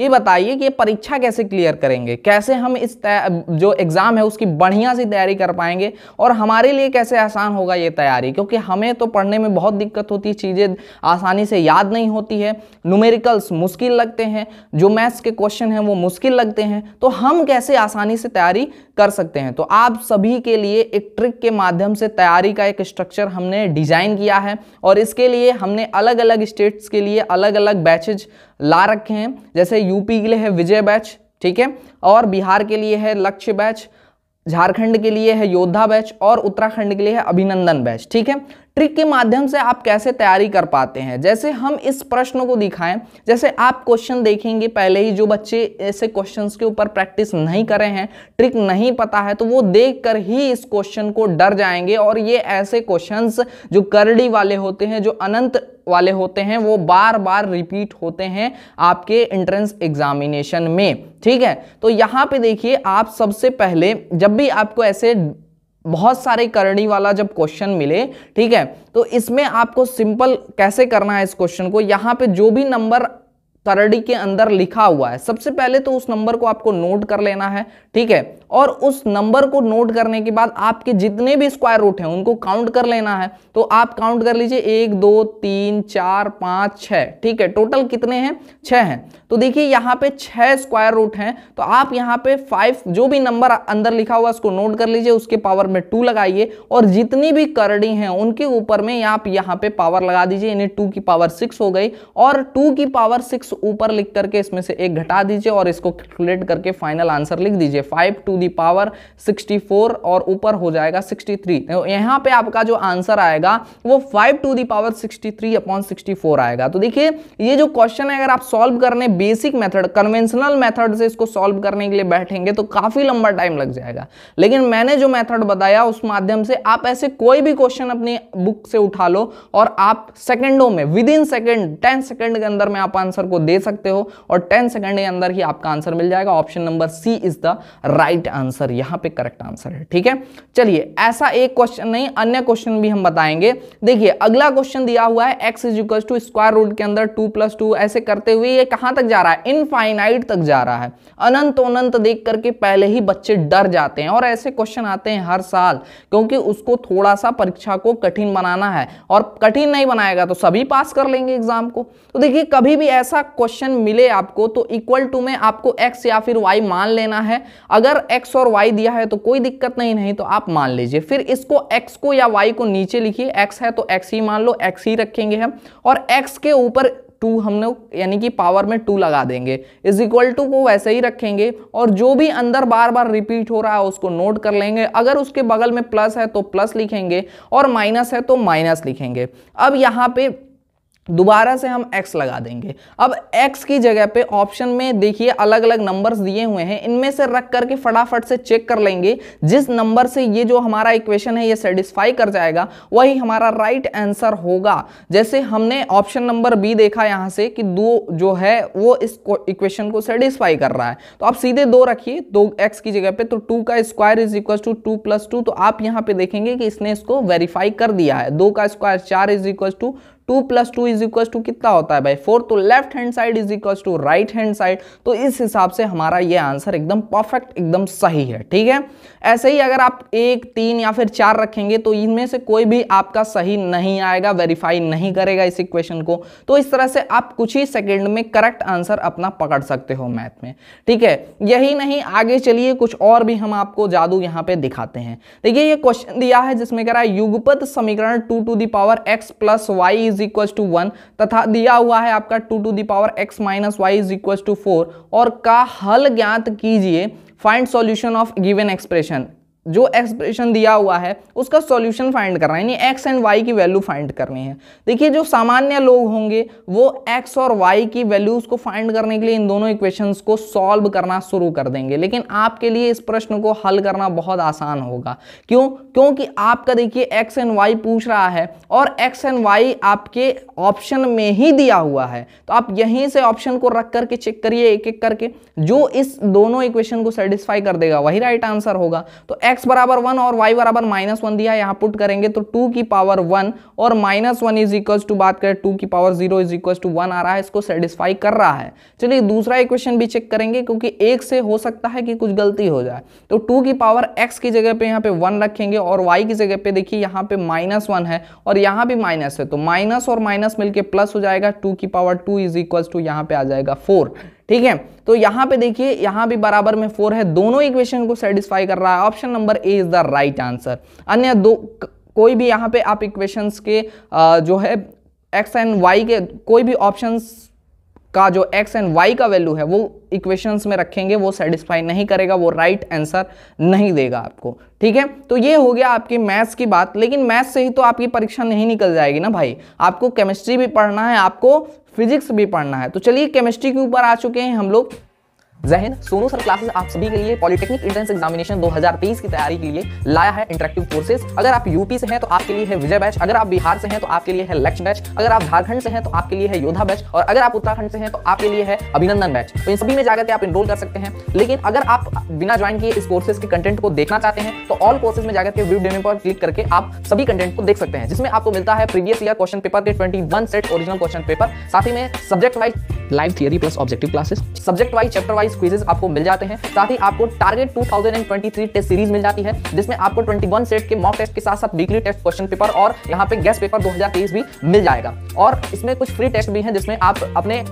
ये बताइए कि ये परीक्षा कैसे क्लियर करेंगे कैसे हम इस जो एग्ज़ाम है उसकी बढ़िया सी तैयारी कर पाएंगे और हमारे लिए कैसे आसान होगा ये तैयारी क्योंकि हमें तो पढ़ने में बहुत दिक्कत होती है चीज़ें आसानी से याद नहीं होती है न्यूमेरिकल्स मुश्किल लगते हैं जो मैथ्स के क्वेश्चन हैं वो मुश्किल लगते हैं तो हम कैसे आसानी से तैयारी कर सकते हैं तो आप सभी के लिए एक ट्रिक के माध्यम से तैयारी का एक स्ट्रक्चर हमने डिज़ाइन किया है और इसके लिए हमने अलग अलग स्टेट्स के लिए अलग अलग बैचेज ला रखे हैं जैसे यूपी के लिए है विजय बैच ठीक है और बिहार के लिए है लक्ष्य बैच झारखंड के लिए है योद्धा बैच और उत्तराखंड के लिए है अभिनंदन बैच ठीक है ट्रिक के माध्यम से आप कैसे तैयारी कर पाते हैं जैसे हम इस प्रश्न को दिखाएं जैसे आप क्वेश्चन देखेंगे पहले ही जो बच्चे ऐसे क्वेश्चंस के ऊपर प्रैक्टिस नहीं करे हैं ट्रिक नहीं पता है तो वो देख कर ही इस क्वेश्चन को डर जाएंगे और ये ऐसे क्वेश्चंस जो करड़ी वाले होते हैं जो अनंत वाले होते हैं वो बार बार रिपीट होते हैं आपके एंट्रेंस एग्जामिनेशन में ठीक है तो यहाँ पे देखिए आप सबसे पहले जब भी आपको ऐसे बहुत सारे करणी वाला जब क्वेश्चन मिले ठीक है तो इसमें आपको सिंपल कैसे करना है इस क्वेश्चन को यहां पे जो भी नंबर करड़ी के अंदर लिखा हुआ है सबसे पहले तो उस नंबर को आपको नोट कर लेना है ठीक है और उस नंबर को नोट करने के बाद आपके जितने भी स्क्वायर रूट हैं उनको काउंट कर लेना है तो आप काउंट कर लीजिए एक दो तीन चार पाँच छः ठीक है टोटल कितने हैं छः हैं तो देखिए यहाँ पे छः स्क्वायर रूट हैं तो आप यहाँ पे फाइव जो भी नंबर अंदर लिखा हुआ है उसको नोट कर लीजिए उसके पावर में टू लगाइए और जितनी भी करड़ी हैं उनके ऊपर में आप यहाँ पे पावर लगा दीजिए इन्हें टू की पावर सिक्स हो गई और टू की पावर सिक्स ऊपर लिख करके इसमें से एक घटा दीजिए और इसको कैलकुलेट करके फाइनल आंसर लिख दीजिए five to the power sixty four और ऊपर हो जाएगा सिक्सटी थ्री तो यहाँ पे आपका जो आंसर आएगा वो five to the power sixty three upon sixty four आएगा तो देखिए ये जो क्वेश्चन है अगर आप सॉल्व करने बेसिक मेथड कन्वेंशनल मेथड से इसको सॉल्व करने के लिए बैठेंगे तो काफी लंबा टाइम लग जाएगा लेकिन मैंने जो मेथड बताया उस माध्यम से आप ऐसे कोई भी क्वेश्चन अपनी बुक से उठा लो और आप सेकेंडों में within second ten second के अंदर में आप आंसर को दे सकते हो और टेन सेकेंड के अंदर ही आपका आंसर मिल जाएगा option number C is the right answer यहां पे करेक्ट आंसर है ठीक है चलिए ऐसा एक क्वेश्चन नहीं अन्य क्वेश्चन भी हम बताएंगे देखिए अगला क्वेश्चन दिया हुआ है X is equal to square root के अंदर टू प्लस टू ऐसे करते हुए ये कहां तक जा रहा है इनफाइनाइट तक जा रहा है अनंत अनंत देख करके पहले ही बच्चे डर जाते हैं और ऐसे क्वेश्चन आते हैं हर साल क्योंकि उसको थोड़ा सा परीक्षा को कठिन बनाना है और कठिन नहीं बनाएगा तो सभी पास कर लेंगे एग्जाम को तो देखिए कभी भी ऐसा क्वेश्चन मिले आपको तो इक्वल टू में आपको एक्स या फिर वाई मान लेना है अगर एक्स और वाई दिया है तो कोई दिक्कत नहीं नहीं तो आप मान लीजिए फिर इसको एक्स को या वाई को नीचे लिखिए एक्स है तो एक्स ही मान लो एक्स ही रखेंगे हम और एक्स के ऊपर टू हम लोग यानी कि पावर में टू लगा देंगे इज इक्वल टू को वैसे ही रखेंगे और जो भी अंदर बार बार रिपीट हो रहा है उसको नोट कर लेंगे अगर उसके बगल में प्लस है तो प्लस लिखेंगे और माइनस है तो माइनस लिखेंगे अब यहाँ पे दोबारा से हम x लगा देंगे अब x की जगह पे ऑप्शन में देखिए अलग अलग नंबर्स दिए हुए हैं इनमें से रख करके फटाफट से चेक कर लेंगे जिस नंबर से ये जो हमारा इक्वेशन है ये सेटिस्फाई कर जाएगा वही हमारा राइट right आंसर होगा जैसे हमने ऑप्शन नंबर बी देखा यहाँ से कि दो जो है वो इस इक्वेशन को सेटिस्फाई कर रहा है तो आप सीधे दो रखिए दो एक्स की जगह पे तो टू का square is equal to two plus two तो आप यहाँ पे देखेंगे कि इसने इसको वेरीफाई कर दिया है दो का स्क्वायर चार is equal to two plus two is equal to कितना होता है भाई फोर तो left hand side is equal to right hand side तो इस हिसाब से हमारा ये आंसर एकदम परफेक्ट एकदम सही है ठीक है ऐसे ही अगर आप एक तीन या फिर चार रखेंगे तो इनमें से कोई भी आपका सही नहीं आएगा वेरीफाई नहीं करेगा इस इक्वेशन को तो इस तरह से आप कुछ ही सेकेंड में करेक्ट आंसर अपना पकड़ सकते हो मैथ में ठीक है यही नहीं आगे चलिए कुछ और भी हम आपको जादू यहाँ पे दिखाते हैं देखिए ये क्वेश्चन दिया है जिसमें कह रहा है युगपत समीकरण two to the power X plus Y is is equal to one तथा दिया हुआ है आपका two to the power X minus Y is equal to four और का हल ज्ञात कीजिए find solution of given expression जो एक्सप्रेशन दिया हुआ है उसका सॉल्यूशन फाइंड करना है यानी एक्स एंड वाई की वैल्यू फाइंड करनी है देखिए जो सामान्य लोग होंगे वो एक्स और वाई की वैल्यूज को फाइंड करने के लिए इन दोनों इक्वेशंस को सॉल्व करना शुरू कर देंगे लेकिन आपके लिए इस प्रश्न को हल करना बहुत आसान होगा क्यों क्योंकि आपका देखिए एक्स एंड वाई पूछ रहा है और एक्स एंड वाई आपके ऑप्शन में ही दिया हुआ है तो आप यहीं से ऑप्शन को रख करके चेक करिए एक एक करके जो इस दोनों इक्वेशन को सेटिस्फाई कर देगा वही राइट आंसर होगा तो एक्स एक्स बराबर वन और वाई बराबर माइनस वन दिया यहाँ पुट करेंगे तो टू की पावर वन और minus one is equal to बात करें टू की power zero is equal to one आ रहा है इसको सेटिस्फाई कर रहा है चलिए दूसरा इक्वेशन भी चेक करेंगे क्योंकि एक से हो सकता है कि कुछ गलती हो जाए तो टू की पावर एक्स की जगह पे यहाँ पे वन रखेंगे और वाई की जगह पे देखिए यहाँ पे माइनस वन है और यहाँ भी माइनस है तो माइनस और माइनस मिलकर प्लस हो जाएगा टू की power two is equal to यहाँ पे आ जाएगा फोर ठीक है तो यहाँ पे देखिए यहाँ भी बराबर में फोर है दोनों इक्वेशन को सेटिस्फाई कर रहा है option number A is the right answer अन्य दो कोई भी यहां पे आप इक्वेशंस के जो है एक्स एंड वाई के कोई भी ऑप्शंस का जो एक्स एंड वाई का वैल्यू है वो इक्वेशंस में रखेंगे वो सेटिस्फाई नहीं करेगा वो राइट right आंसर नहीं देगा आपको ठीक है तो ये हो गया आपकी मैथ्स की बात लेकिन मैथ्स से ही तो आपकी परीक्षा नहीं निकल जाएगी ना भाई आपको केमिस्ट्री भी पढ़ना है आपको फिजिक्स भी पढ़ना है तो चलिए केमिस्ट्री के ऊपर आ चुके हैं हम लोग जहन सोनू सर क्लासेस आप सभी के लिए पॉलिटेक्निक एंट्रेंस एग्जामिनेशन 2023 की तैयारी के लिए लाया है इंटरेक्टिव कोर्सेज अगर आप यूपी से हैं तो आपके लिए है विजय बैच अगर आप बिहार से हैं तो आपके लिए है लक्ष्य बैच अगर आप झारखंड से हैं तो आपके लिए है योद्धा बैच और अगर आप उत्तराखंड से हैं तो आपके लिए है अभिनंदन बैच तो इन सभी में जाकर आप इनरोल कर सकते हैं लेकिन अगर आप बिना ज्वाइन किए इस कोर्सेज के कंटेंट को देखना चाहते हैं तो ऑल कोर्सेज में जाकर के व्यू डेमो पर क्लिक करके आप सभी कंटेंट को देख सकते हैं जिसमें आपको मिलता है प्रीवियस ईयर क्वेश्चन पेपर के twenty set original question paper साथ ही में subject wise live theory plus objective classes subject wise chapter wise सारे स्क्वीजेस आपको मिल जाते हैं साथ ही आपको टारगेट 2023 टेस्ट सीरीज मिल जाती है जिसमें आपको 21 सेट के मॉक टेस्ट के साथ साथ वीकली टेस्ट क्वेश्चन पेपर और यहाँ पे गेस्ट पेपर दो भी मिल जाएगा और इसमें कुछ फ्री टेस्ट भी है जिसमें आप अपने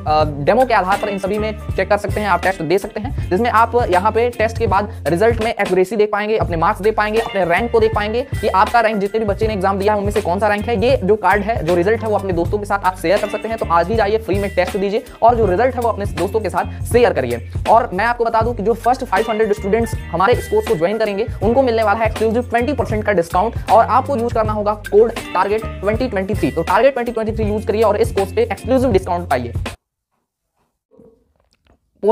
डेमो के आधार पर इन सभी में चेक कर सकते हैं आप टेस्ट दे सकते हैं जिसमें आप यहाँ पे टेस्ट के बाद रिजल्ट में एक्यूरेसी देख पाएंगे अपने मार्क्स दे पाएंगे अपने रैंक को देख पाएंगे कि आपका रैंक जितने भी बच्चे ने एग्जाम दिया है उनमें से कौन सा रैंक है ये जो कार्ड है जो रिजल्ट है वो अपने दोस्तों के साथ आप शेयर कर सकते हैं तो आज ही जाइए फ्री में टेस्ट दीजिए और जो रिजल्ट है वो अपने दोस्तों के साथ शेयर करिए और मैं आपको बता दूं कि जो फर्स्ट 500 स्टूडेंट्स हमारे इस कोर्स को ज्वाइन करेंगे उनको मिलने वाला है एक्सक्लूसिव 20% का डिस्काउंट और आपको यूज करना होगा कोड टारगेट 2023 तो टारगेट 2023 यूज करिए और इस कोर्स पे एक्सक्लूसिव डिस्काउंट पाइए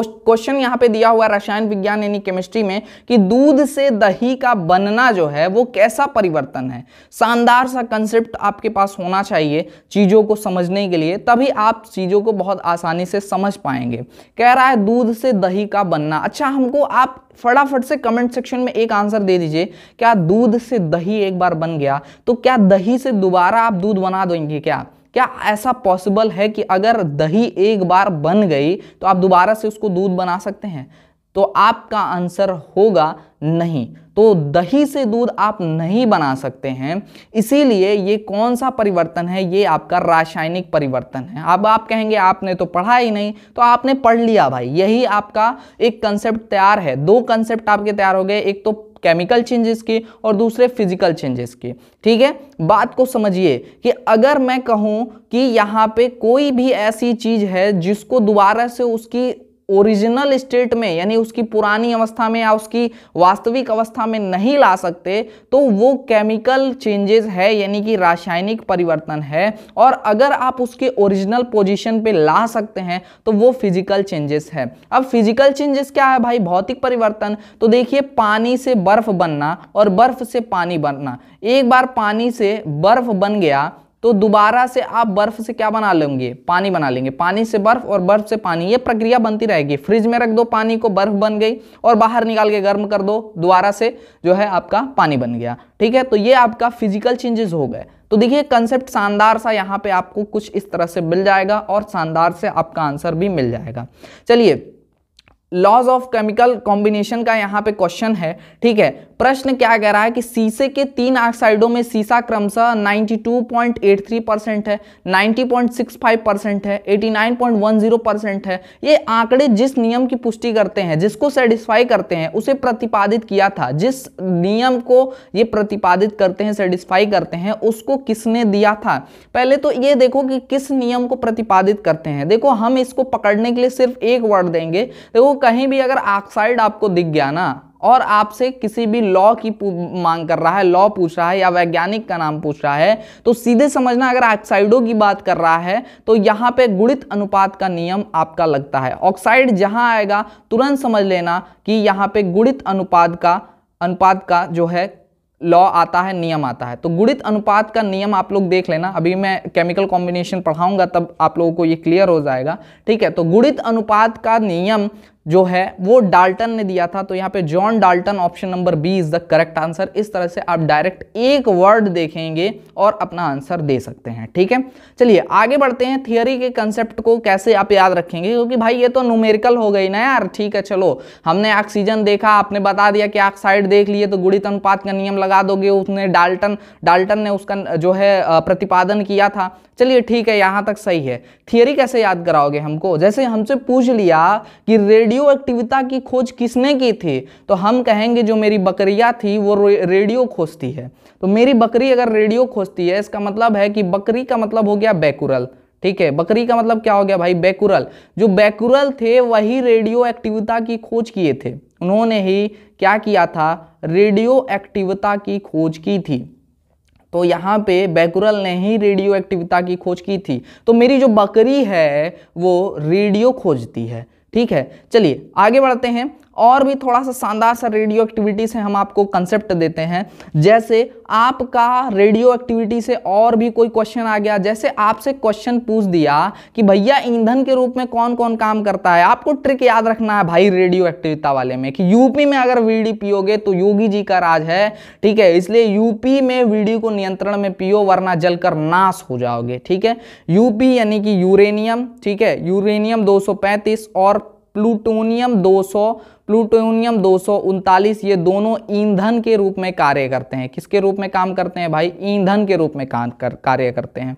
क्वेश्चन यहाँ पे दिया हुआ रसायन विज्ञान यानी केमिस्ट्री में कि दूध से दही का बनना जो है वो कैसा परिवर्तन है शानदार सा कंसेप्ट आपके पास होना चाहिए चीज़ों को समझने के लिए तभी आप चीज़ों को बहुत आसानी से समझ पाएंगे कह रहा है दूध से दही का बनना अच्छा हमको आप फटाफट से कमेंट सेक्शन में एक आंसर दे दीजिए क्या दूध से दही एक बार बन गया तो क्या दही से दोबारा आप दूध बना देंगे क्या क्या ऐसा पॉसिबल है कि अगर दही एक बार बन गई तो आप दोबारा से उसको दूध बना सकते हैं तो आपका आंसर होगा नहीं तो दही से दूध आप नहीं बना सकते हैं इसीलिए ये कौन सा परिवर्तन है ये आपका रासायनिक परिवर्तन है अब आप कहेंगे आपने तो पढ़ा ही नहीं तो आपने पढ़ लिया भाई यही आपका एक कंसेप्ट तैयार है दो कंसेप्ट आपके तैयार हो गए एक तो केमिकल चेंजेस के और दूसरे फिजिकल चेंजेस के ठीक है बात को समझिए कि अगर मैं कहूँ कि यहाँ पे कोई भी ऐसी चीज़ है जिसको दोबारा से उसकी ओरिजिनल स्टेट में यानी उसकी पुरानी अवस्था में या उसकी वास्तविक अवस्था में नहीं ला सकते तो वो केमिकल चेंजेस है यानी कि रासायनिक परिवर्तन है और अगर आप उसके ओरिजिनल पोजीशन पे ला सकते हैं तो वो फिजिकल चेंजेस है अब फिजिकल चेंजेस क्या है भाई भौतिक परिवर्तन तो देखिए पानी से बर्फ बनना और बर्फ से पानी बनना एक बार पानी से बर्फ बन गया तो दोबारा से आप बर्फ से क्या बना लेंगे पानी बना लेंगे पानी से बर्फ और बर्फ से पानी ये प्रक्रिया बनती रहेगी फ्रिज में रख दो पानी को बर्फ बन गई और बाहर निकाल के गर्म कर दो दोबारा से जो है आपका पानी बन गया ठीक है तो ये आपका फिजिकल चेंजेस हो गए तो देखिए कंसेप्ट शानदार सा यहाँ पे आपको कुछ इस तरह से मिल जाएगा और शानदार से आपका आंसर भी मिल जाएगा चलिए लॉज ऑफ केमिकल कॉम्बिनेशन का यहाँ पे क्वेश्चन है ठीक है प्रश्न क्या कह रहा है कि शीशे के तीन ऑक्साइडों में शीशा क्रमशः 92.83 परसेंट है 90.65 परसेंट है 89.10 परसेंट है ये आंकड़े जिस नियम की पुष्टि करते हैं जिसको सेटिस्फाई करते हैं उसे प्रतिपादित किया था जिस नियम को ये प्रतिपादित करते हैं सेटिस्फाई करते हैं उसको किसने दिया था पहले तो ये देखो कि किस नियम को प्रतिपादित करते हैं देखो हम इसको पकड़ने के लिए सिर्फ एक वर्ड देंगे देखो कहीं भी अगर ऑक्साइड आपको दिख गया ना और आपसे किसी भी लॉ की मांग कर रहा है लॉ पूछ रहा है या वैज्ञानिक का नाम पूछ रहा है तो सीधे समझना अगर ऑक्साइडों की बात कर रहा है तो यहाँ पे गुणित अनुपात का नियम आपका लगता है ऑक्साइड जहाँ आएगा तुरंत समझ लेना कि यहाँ पे गुणित अनुपात का अनुपात का जो है लॉ आता है नियम आता है तो गुणित अनुपात का नियम आप लोग देख लेना अभी मैं केमिकल कॉम्बिनेशन पढ़ाऊंगा तब आप लोगों को ये क्लियर हो जाएगा ठीक है तो गुणित अनुपात का नियम जो है वो डाल्टन ने दिया था तो यहाँ पे John Dalton option number B is the correct answer इस तरह से आप डायरेक्ट एक वर्ड देखेंगे और अपना आंसर दे सकते हैं ठीक है चलिए आगे बढ़ते हैं थियोरी के कंसेप्ट को कैसे आप याद रखेंगे क्योंकि भाई ये तो न्यूमेरिकल हो गई ना यार ठीक है चलो हमने ऑक्सीजन देखा आपने बता दिया कि ऑक्साइड देख लिए तो गुड़ित अनुपात का नियम लगा दोगे उसने डाल्टन डाल्टन ने उसका जो है प्रतिपादन किया था चलिए ठीक है यहाँ तक सही है थियरी कैसे याद कराओगे हमको जैसे हमसे पूछ लिया कि रेडियो रेडियो एक्टिविता की खोज किसने की थी तो हम कहेंगे जो मेरी बकरिया थी वो रेडियो खोजती है तो मेरी बकरी अगर रेडियो खोजती है इसका मतलब है कि बकरी का मतलब हो गया बैकुरल ठीक है बकरी का मतलब क्या हो गया भाई बैकुरल जो बैकुरल थे वही रेडियो एक्टिविता की खोज किए थे उन्होंने ही क्या किया था रेडियो एक्टिविता की खोज की थी तो यहाँ पे बैकुरल ने ही रेडियो एक्टिविता की खोज की थी तो मेरी जो बकरी है वो रेडियो खोजती है ठीक है चलिए आगे बढ़ते हैं और भी थोड़ा सा शानदार सा रेडियो एक्टिविटी से हम आपको कंसेप्ट देते हैं जैसे आपका रेडियो एक्टिविटी से और भी कोई क्वेश्चन आ गया जैसे आपसे क्वेश्चन पूछ दिया कि भैया ईंधन के रूप में कौन कौन काम करता है आपको ट्रिक याद रखना है भाई रेडियो एक्टिविता वाले में कि यूपी में अगर डी पियोगे तो योगी जी का राज है ठीक है इसलिए यूपी में वीडियो को नियंत्रण में पियो वरना जलकर नाश हो जाओगे ठीक है यूपी यानी कि यूरेनियम ठीक है यूरेनियम पैंतीस और प्लूटोनियम 200 प्लूटोनियम दो ये दोनों ईंधन के रूप में कार्य करते हैं किसके रूप में काम करते हैं भाई ईंधन के रूप में काम कर कार्य करते हैं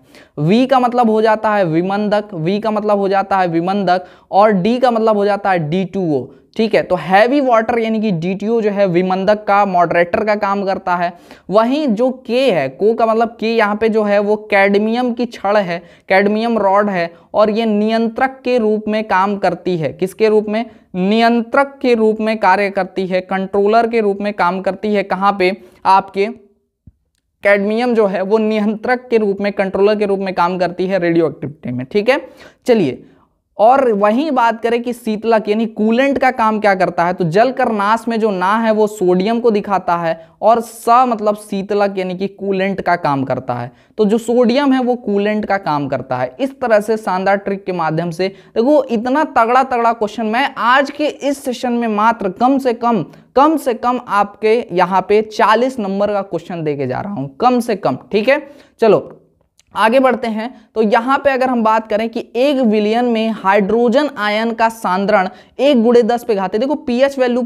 वी का मतलब हो जाता है विमंदक वी का मतलब हो जाता है विमंदक और डी का मतलब हो जाता है डी टू ओ ठीक है तो हैवी वाटर यानी कि डी जो है विमंदक का मॉडरेटर का काम करता है वहीं जो के है को का मतलब के यहाँ पे जो है वो कैडमियम की छड़ है कैडमियम रॉड है और ये नियंत्रक के रूप में काम करती है किसके रूप में नियंत्रक के रूप में कार्य करती है कंट्रोलर के रूप में काम करती है कहाँ पे आपके कैडमियम जो है वो नियंत्रक के रूप में कंट्रोलर के रूप में काम करती है रेडियो एक्टिविटी में ठीक है चलिए और वहीं बात करें कि शीतलक यानी कूलेंट का काम क्या करता है तो जल कर नाश में जो ना है वो सोडियम को दिखाता है और स मतलब शीतलक यानी कि कूलेंट का काम करता है तो जो सोडियम है वो कूलेंट का काम करता है इस तरह से शानदार ट्रिक के माध्यम से देखो इतना तगड़ा तगड़ा क्वेश्चन मैं आज के इस सेशन में मात्र कम से कम कम से कम आपके यहाँ पे चालीस नंबर का क्वेश्चन देके जा रहा हूँ कम से कम ठीक है चलो आगे बढ़ते हैं तो यहां पे अगर हम बात करें कि एक विलियन में हाइड्रोजन आयन का सांद्रण एक गुड़े दस पे घाते देखो पीएच वैल्यू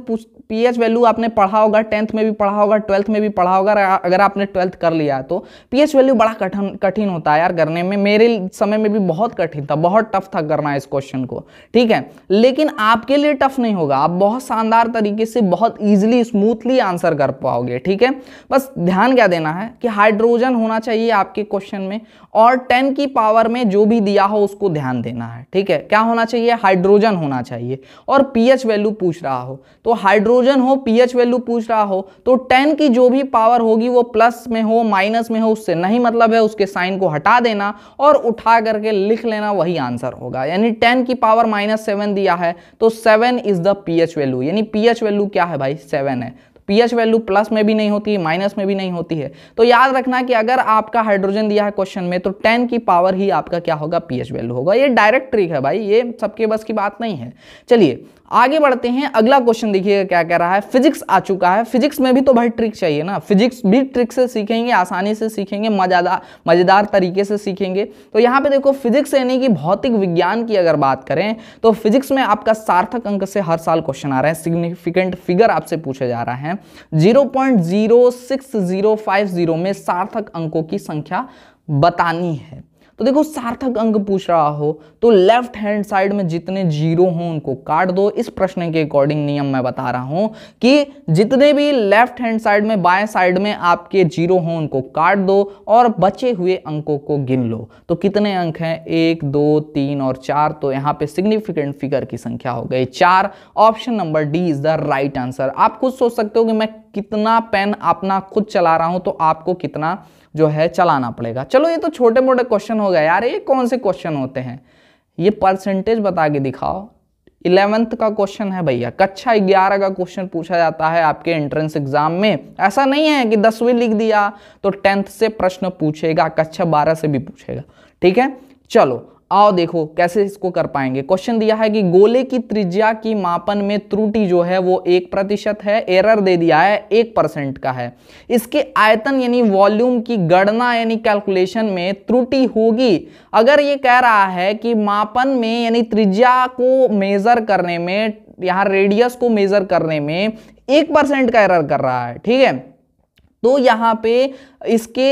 पीएच वैल्यू आपने पढ़ा होगा टेंथ में भी पढ़ा होगा ट्वेल्थ में भी पढ़ा होगा अगर आपने ट्वेल्थ कर लिया तो पीएच वैल्यू बड़ा कठिन कठिन होता है यार करने में मेरे समय में भी बहुत कठिन था बहुत टफ था करना इस क्वेश्चन को ठीक है लेकिन आपके लिए टफ नहीं होगा आप बहुत शानदार तरीके से बहुत ईजिली स्मूथली आंसर कर पाओगे ठीक है बस ध्यान क्या देना है कि हाइड्रोजन होना चाहिए आपके क्वेश्चन में और टेन की पावर में जो भी दिया हो उसको ध्यान देना है ठीक है क्या होना चाहिए हाइड्रोजन होना चाहिए और पीएच वैल्यू पूछ रहा हो तो हाइड्रोजन हाइड्रोजन हो पीएच वैल्यू पूछ रहा हो तो टेन की जो भी पावर होगी वो प्लस में हो माइनस में हो उससे नहीं मतलब है उसके साइन को हटा देना और उठा करके लिख लेना वही आंसर होगा यानी टेन की पावर माइनस सेवन दिया है तो seven is the pH value यानी पीएच वैल्यू क्या है भाई सेवन है पीएच वैल्यू प्लस में भी नहीं होती माइनस में भी नहीं होती है तो याद रखना कि अगर आपका हाइड्रोजन दिया है क्वेश्चन में तो टेन की पावर ही आपका क्या होगा पीएच वैल्यू होगा ये डायरेक्ट ट्रिक है भाई ये सबके बस की बात नहीं है चलिए आगे बढ़ते हैं अगला क्वेश्चन देखिएगा क्या कह रहा है फिजिक्स आ चुका है फिजिक्स में भी तो भाई ट्रिक चाहिए ना फिजिक्स भी ट्रिक से सीखेंगे आसानी से सीखेंगे मजादार मज़ेदार तरीके से सीखेंगे तो यहाँ पे देखो फिजिक्स यानी कि भौतिक विज्ञान की अगर बात करें तो फिजिक्स में आपका सार्थक अंक से हर साल क्वेश्चन आ रहा है सिग्निफिकेंट फिगर आपसे पूछे जा रहा है जीरो में सार्थक अंकों की संख्या बतानी है तो देखो सार्थक अंक पूछ रहा हो तो लेफ्ट हैंड साइड में जितने जीरो हो उनको काट दो इस प्रश्न के अकॉर्डिंग नियम मैं बता रहा हूं कि जितने भी लेफ्ट हैंड साइड में बाएं साइड में आपके जीरो हो उनको काट दो और बचे हुए अंकों को गिन लो तो कितने अंक हैं एक दो तीन और चार तो यहां पे सिग्निफिकेंट फिगर की संख्या हो गई चार option number D is the right answer आप खुद सोच सकते हो कि मैं कितना पेन अपना खुद चला रहा हूं तो आपको कितना जो है चलाना पड़ेगा चलो ये तो छोटे मोटे क्वेश्चन हो गए यार ये कौन से क्वेश्चन होते हैं ये परसेंटेज बता के दिखाओ इलेवेंथ का क्वेश्चन है भैया कक्षा ग्यारह का क्वेश्चन पूछा जाता है आपके एंट्रेंस एग्जाम में ऐसा नहीं है कि दसवीं लिख दिया तो टेंथ से प्रश्न पूछेगा कक्षा बारह से भी पूछेगा ठीक है चलो आओ देखो कैसे इसको कर पाएंगे क्वेश्चन दिया है कि गोले की त्रिज्या की मापन में त्रुटि जो है वो एक प्रतिशत है एरर दे दिया है एक परसेंट का है इसके आयतन यानी वॉल्यूम की गणना यानी कैलकुलेशन में त्रुटि होगी अगर ये कह रहा है कि मापन में यानी त्रिज्या को मेजर करने में यहाँ रेडियस को मेजर करने में एक परसेंट का एरर कर रहा है ठीक है तो यहां पे इसके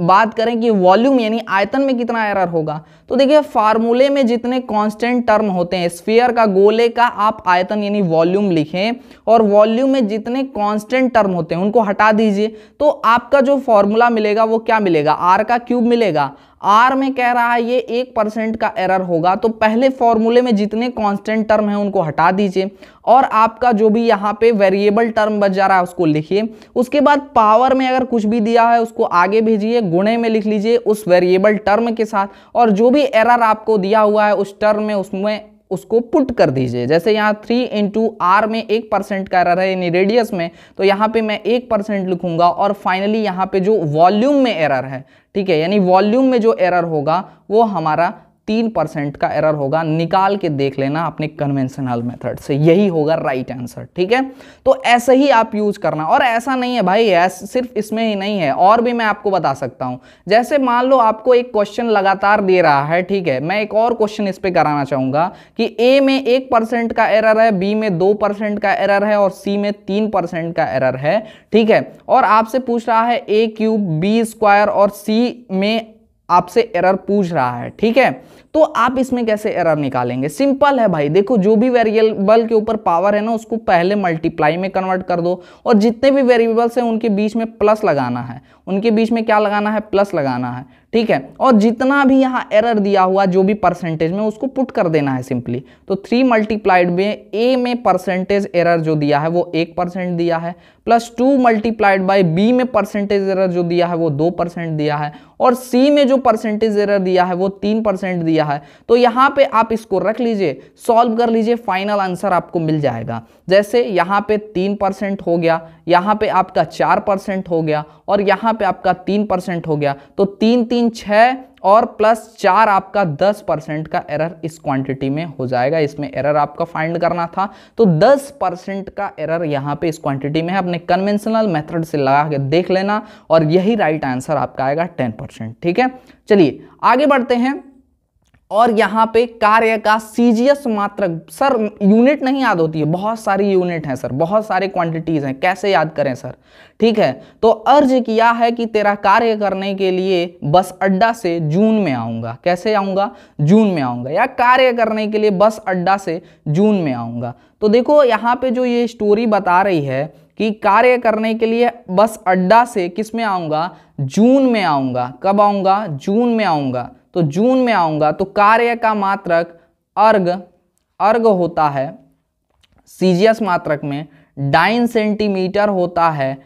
बात करें कि वॉल्यूम यानी आयतन में कितना एरर होगा तो देखिए फार्मूले में जितने कांस्टेंट टर्म होते हैं स्फीयर का गोले का आप आयतन यानी वॉल्यूम लिखें और वॉल्यूम में जितने कांस्टेंट टर्म होते हैं उनको हटा दीजिए तो आपका जो फॉर्मूला मिलेगा वो क्या मिलेगा आर का क्यूब मिलेगा आर में कह रहा है ये एक परसेंट का एरर होगा तो पहले फॉर्मूले में जितने कांस्टेंट टर्म हैं उनको हटा दीजिए और आपका जो भी यहाँ पे वेरिएबल टर्म बच जा रहा है उसको लिखिए उसके बाद पावर में अगर कुछ भी दिया है उसको आगे भेजिए गुणे में लिख लीजिए उस वेरिएबल टर्म के साथ और जो भी एरर आपको दिया हुआ है उस टर्म में उसमें उसको पुट कर दीजिए जैसे यहाँ थ्री इंटू आर में एक परसेंट का एरर है यानी रेडियस में तो यहाँ पे मैं एक परसेंट लिखूंगा और फाइनली यहाँ पे जो वॉल्यूम में एरर है ठीक है यानी वॉल्यूम में जो एरर होगा वो हमारा तीन परसेंट का एरर होगा निकाल के देख लेना अपने कन्वेंशनल मेथड से यही होगा राइट आंसर ठीक है तो ऐसे ही आप यूज करना और ऐसा नहीं है भाई ऐसा सिर्फ इसमें ही नहीं है और भी मैं आपको बता सकता हूँ जैसे मान लो आपको एक क्वेश्चन लगातार दे रहा है ठीक है मैं एक और क्वेश्चन इस पर कराना चाहूंगा कि ए में एक परसेंट का एरर है बी में दो परसेंट का एरर है और सी में तीन परसेंट का एरर है ठीक है और आपसे पूछ रहा है ए क्यूब बी स्क्वायर और सी में आपसे एरर पूछ रहा है ठीक है तो आप इसमें कैसे एरर निकालेंगे सिंपल है भाई देखो जो भी वेरिएबल के ऊपर पावर है ना उसको पहले मल्टीप्लाई में कन्वर्ट कर दो और जितने भी वेरिएबल्स हैं उनके बीच में प्लस लगाना है उनके बीच में क्या लगाना है प्लस लगाना है ठीक है और जितना भी यहाँ एरर दिया हुआ जो भी परसेंटेज में उसको पुट कर देना है सिंपली तो थ्री मल्टीप्लाइड में ए में परसेंटेज एरर जो दिया है वो एक परसेंट दिया है plus two multiplied by B में परसेंटेज एरर जो दिया है वो दो परसेंट दिया है और सी में जो परसेंटेज एरर दिया है वो तीन परसेंट दिया दिया है तो यहाँ पे आप इसको रख लीजिए सॉल्व कर लीजिए फाइनल आंसर आपको मिल जाएगा जैसे यहाँ पे तीन परसेंट हो गया यहाँ पे आपका चार परसेंट हो गया और यहाँ पे आपका तीन परसेंट हो गया तो तीन तीन छः और प्लस चार आपका दस परसेंट का एरर इस क्वांटिटी में हो जाएगा इसमें एरर आपका फाइंड करना था तो दस परसेंट का एरर यहाँ पे इस क्वांटिटी में है अपने कन्वेंशनल मेथड से लगा के देख लेना और यही राइट आंसर आपका आएगा टेन परसेंट ठीक है चलिए आगे बढ़ते हैं और यहाँ पे कार्य का सीजीएस मात्रक सर यूनिट नहीं याद होती है बहुत सारी यूनिट हैं सर बहुत सारे क्वांटिटीज़ हैं कैसे याद करें सर ठीक है तो अर्ज किया है कि तेरा कार्य करने के लिए बस अड्डा से जून में आऊँगा कैसे आऊँगा जून में आऊँगा या कार्य करने के लिए बस अड्डा से जून में आऊँगा तो देखो यहाँ पे जो ये स्टोरी बता रही है कि कार्य करने के लिए बस अड्डा से किस में आऊँगा जून में आऊँगा कब आऊँगा जून में आऊँगा तो जून में आऊंगा तो कार्य का मात्रक अर्घ अर्घ होता है सीजीएस मात्रक में डाइन सेंटीमीटर होता है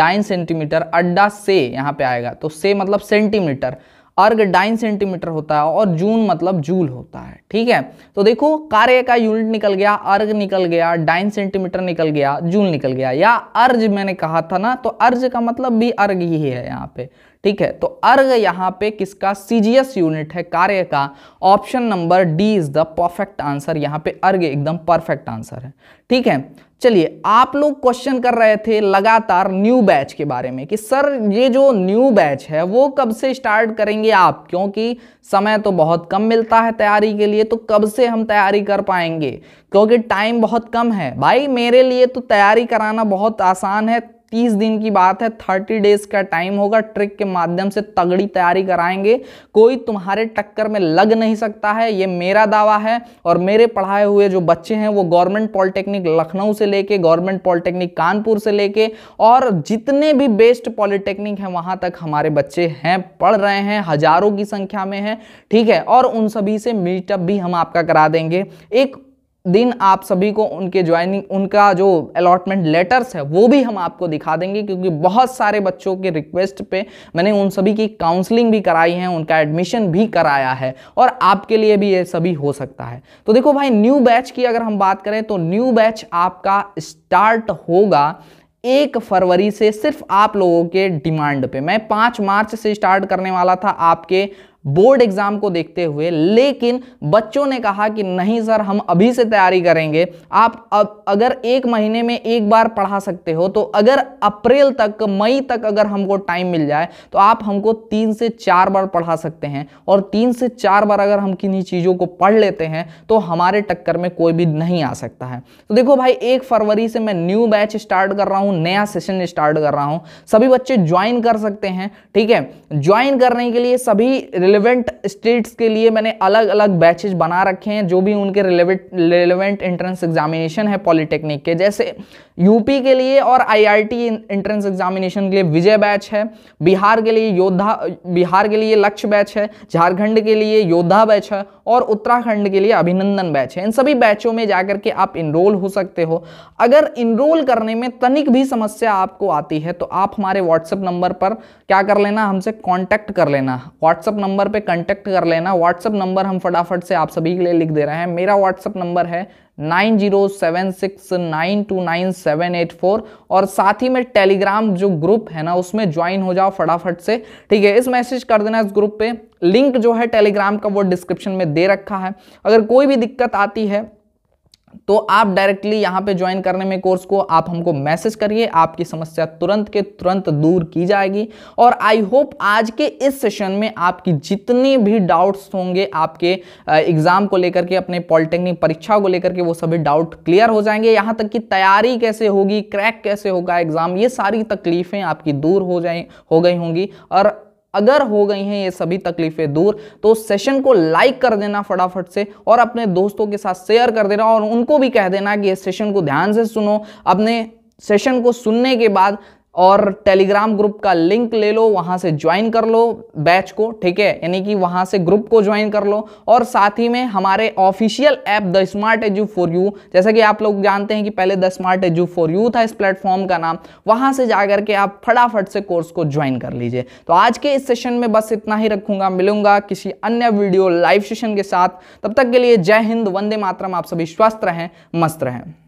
डाइन सेंटीमीटर अड्डा से यहां पे आएगा तो से मतलब सेंटीमीटर अर्घ डाइन सेंटीमीटर होता है और जून मतलब जूल होता है ठीक है तो देखो कार्य का यूनिट निकल गया अर्घ निकल गया डाइन सेंटीमीटर निकल गया जूल निकल गया या अर्ज मैंने कहा था ना तो अर्ज का मतलब भी अर्घ ही है यहाँ पे ठीक है तो अर्घ यहां पे किसका सीजीएस यूनिट है कार्य का option number D is the perfect answer यहाँ पे अर्घ एकदम परफेक्ट आंसर है ठीक है चलिए आप लोग क्वेश्चन कर रहे थे लगातार न्यू बैच के बारे में कि सर ये जो न्यू बैच है वो कब से स्टार्ट करेंगे आप क्योंकि समय तो बहुत कम मिलता है तैयारी के लिए तो कब से हम तैयारी कर पाएंगे क्योंकि टाइम बहुत कम है भाई मेरे लिए तो तैयारी कराना बहुत आसान है तीस दिन की बात है थर्टी डेज का टाइम होगा ट्रिक के माध्यम से तगड़ी तैयारी कराएंगे कोई तुम्हारे टक्कर में लग नहीं सकता है ये मेरा दावा है और मेरे पढ़ाए हुए जो बच्चे हैं वो गवर्नमेंट पॉलिटेक्निक लखनऊ से लेके गवर्नमेंट पॉलिटेक्निक कानपुर से लेके और जितने भी बेस्ट पॉलिटेक्निक हैं वहाँ तक हमारे बच्चे हैं पढ़ रहे हैं हजारों की संख्या में हैं ठीक है और उन सभी से मीटअप भी हम आपका करा देंगे एक दिन आप सभी को उनके ज्वाइनिंग उनका जो अलॉटमेंट लेटर्स है वो भी हम आपको दिखा देंगे क्योंकि बहुत सारे बच्चों के रिक्वेस्ट पे मैंने उन सभी की काउंसलिंग भी कराई है उनका एडमिशन भी कराया है और आपके लिए भी ये सभी हो सकता है तो देखो भाई न्यू बैच की अगर हम बात करें तो न्यू बैच आपका स्टार्ट होगा एक फरवरी से सिर्फ आप लोगों के डिमांड पे मैं पाँच मार्च से स्टार्ट करने वाला था आपके बोर्ड एग्जाम को देखते हुए लेकिन बच्चों ने कहा कि नहीं सर हम अभी से तैयारी करेंगे आप अब अगर एक महीने में एक बार पढ़ा सकते हो तो अगर अप्रैल तक मई तक अगर हमको टाइम मिल जाए तो आप हमको तीन से चार बार पढ़ा सकते हैं और तीन से चार बार अगर हम किन्हीं चीज़ों को पढ़ लेते हैं तो हमारे टक्कर में कोई भी नहीं आ सकता है तो देखो भाई एक फरवरी से मैं न्यू बैच स्टार्ट कर रहा हूँ नया सेशन स्टार्ट कर रहा हूँ सभी बच्चे ज्वाइन कर सकते हैं ठीक है ज्वाइन करने के लिए सभी रिलेवेंट स्टेट्स के लिए मैंने अलग अलग बैचेज बना रखे हैं जो भी उनके रिलेवेंट रिलेवेंट एंट्रेंस एग्जामिनेशन है पॉलिटेक्निक के जैसे यूपी के लिए और आईआईटी एंट्रेंस एग्जामिनेशन के लिए विजय बैच है बिहार के लिए योद्धा बिहार के लिए लक्ष्य बैच है झारखंड के लिए योद्धा बैच है और उत्तराखंड के लिए अभिनंदन बैच है इन सभी बैचों में जाकर के आप इनरोल हो सकते हो अगर इनरोल करने में तनिक भी समस्या आपको आती है तो आप हमारे व्हाट्सएप नंबर पर क्या कर लेना हमसे कॉन्टैक्ट कर लेना व्हाट्सएप नंबर नंबर पे कांटेक्ट कर लेना व्हाट्सअप नंबर हम फटाफट से आप सभी के लिए लिख दे रहे हैं मेरा व्हाट्सअप नंबर है nine zero seven six nine two nine seven eight four और साथ ही में टेलीग्राम जो ग्रुप है ना उसमें ज्वाइन हो जाओ फटाफट से ठीक है इस मैसेज कर देना इस ग्रुप पे लिंक जो है टेलीग्राम का वो डिस्क्रिप्शन में दे रखा है अगर कोई भी दिक्कत आती है तो आप डायरेक्टली यहां पे ज्वाइन करने में कोर्स को आप हमको मैसेज करिए आपकी समस्या तुरंत के तुरंत दूर की जाएगी और आई होप आज के इस सेशन में आपकी जितने भी डाउट्स होंगे आपके एग्ज़ाम को लेकर के अपने पॉलिटेक्निक परीक्षा को लेकर के वो सभी डाउट क्लियर हो जाएंगे यहां तक कि तैयारी कैसे होगी क्रैक कैसे होगा एग्ज़ाम ये सारी तकलीफ़ें आपकी दूर हो जाए हो गई होंगी और अगर हो गई हैं ये सभी तकलीफें दूर तो सेशन को लाइक कर देना फटाफट से और अपने दोस्तों के साथ शेयर कर देना और उनको भी कह देना कि इस सेशन को ध्यान से सुनो अपने सेशन को सुनने के बाद और टेलीग्राम ग्रुप का लिंक ले लो वहाँ से ज्वाइन कर लो बैच को ठीक है यानी कि वहाँ से ग्रुप को ज्वाइन कर लो और साथ ही में हमारे official app the smart edu for you जैसा कि आप लोग जानते हैं कि पहले the smart edu for you था इस प्लेटफॉर्म का नाम वहाँ से जा करके आप फटाफट से कोर्स को ज्वाइन कर लीजिए तो आज के इस सेशन में बस इतना ही रखूँगा मिलूंगा किसी अन्य वीडियो लाइव सेशन के साथ तब तक के लिए जय हिंद वंदे मातरम आप सभी स्वस्थ रहें मस्त रहें